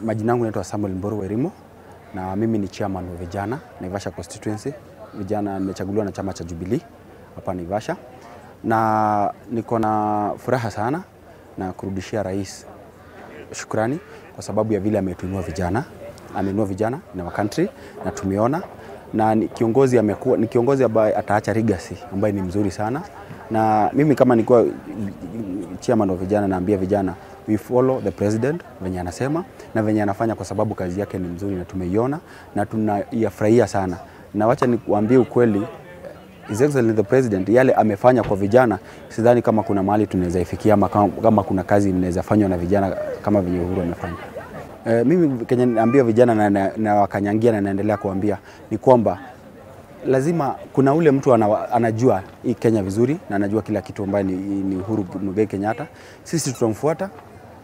Majina yangu naitwa Samuel Mboru Werimo na mimi ni chairman wa vijana Naivasha constituency. Vijana nimechaguliwa na chama cha Jubilee hapa Naivasha, na niko na furaha sana na kurudishia rais shukrani kwa sababu ya vile ametuinua vijana, ameinua vijana na country na tumeona na ni kiongozi amekuwa ni kiongozi ambaye ataacha legacy ambaye ni mzuri sana, na mimi kama nilikuwa chairman wa vijana naambia vijana we follow the president venye anasema na venye anafanya, kwa sababu kazi yake ni mzuri na tumeiona na tunaifurahia sana, na wacha nikuambie ukweli His Excellency the President yale amefanya kwa vijana, sidhani kama kuna mahali tunaweza ifikia ama kama kuna kazi inaweza fanywa na vijana kama venye Uhuru amefanya. E, mimi kenye naambia vijana na, na, na wakanyangia na naendelea kuambia ni kwamba lazima kuna ule mtu ana, anajua hii Kenya vizuri na anajua kila kitu ambayo ni, ni Uhuru Muigai Kenyatta. Sisi tutamfuata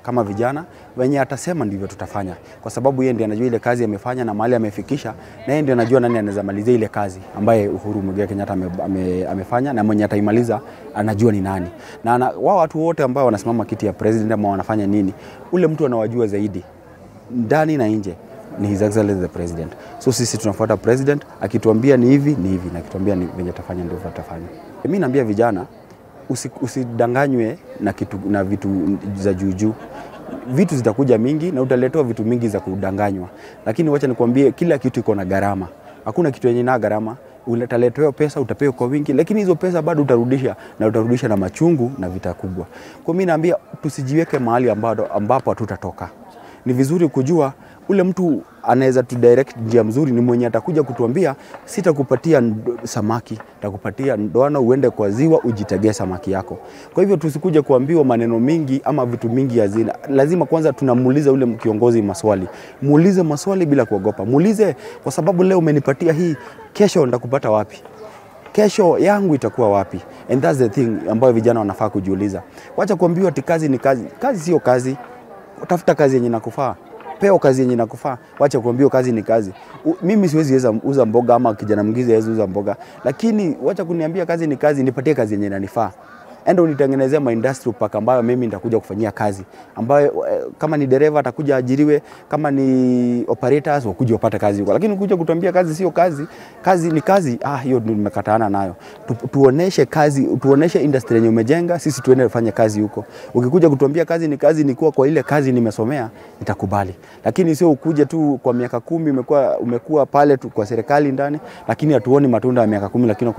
kama vijana wenye atasema ndivyo tutafanya, kwa sababu yeye ndiye anajua ile kazi amefanya na mahali amefikisha, na yeye ndiye anajua nani anaweza malizia ile kazi ambaye Uhuru Muigai Kenyatta ame, ame, amefanya na mwenye ataimaliza anajua ni nani. Na wao watu wote ambao wanasimama kiti ya president ama wanafanya nini, ule mtu anawajua zaidi ndani na nje ni His Excellency the President. So sisi tunafuata president, akituambia ni hivi ni hivi, na akituambia ni venye tafanya ndivyo tutafanya. Mimi naambia vijana usi, usidanganywe na, kitu, na vitu za juujuu vitu zitakuja mingi na utaletewa vitu mingi za kudanganywa, lakini wacha nikwambie, kila kitu iko na gharama. Hakuna kitu yenye na gharama. Utaletewa pesa, utapewa kwa wingi, lakini hizo pesa bado utarudisha na utarudisha na machungu na vita kubwa. Kwa mimi naambia tusijiweke mahali ambapo hatutatoka. Ni vizuri kujua ule mtu anaweza tu direct njia mzuri ni mwenye atakuja kutuambia sitakupatia samaki, takupatia ndoano uende kwa ziwa ujitegee samaki yako. Kwa hivyo tusikuje kuambiwa maneno mingi ama vitu mingi hazina. Lazima kwanza tunamuuliza ule kiongozi maswali. Muulize maswali bila kuogopa. Muulize kwa sababu leo umenipatia hii, kesho ndakupata wapi? kesho yangu itakuwa wapi? And that's the thing ambayo vijana wanafaa kujiuliza. Wacha kuambiwa ati kazi ni kazi. Kazi sio kazi, tafuta kazi yenye nakufaa peo kazi yenye nakufaa, wacha kuambia kazi ni kazi. U, mimi siwezi weza uza mboga ama kijana mwingine hawezi uza mboga, lakini wacha kuniambia kazi ni kazi, nipatie kazi yenye inanifaa enda unitengenezea maindustry park ambayo mimi nitakuja kufanyia kazi, ambayo eh, kama ni dereva atakuja ajiriwe, kama ni operators wakuja wapate kazi huko. Lakini kuja kutuambia kazi sio kazi, kazi ni kazi, ah, hiyo nimekataana nayo. Tu, tuoneshe kazi, tuoneshe industry yenye umejenga, sisi tuende kufanya kazi huko. Ukikuja kutuambia kazi ni kazi, ni kuwa kwa ile kazi nimesomea, nitakubali, lakini sio ukuje tu kwa miaka kumi umekuwa umekuwa pale tu kwa serikali ndani, lakini hatuoni matunda ya miaka kumi, lakini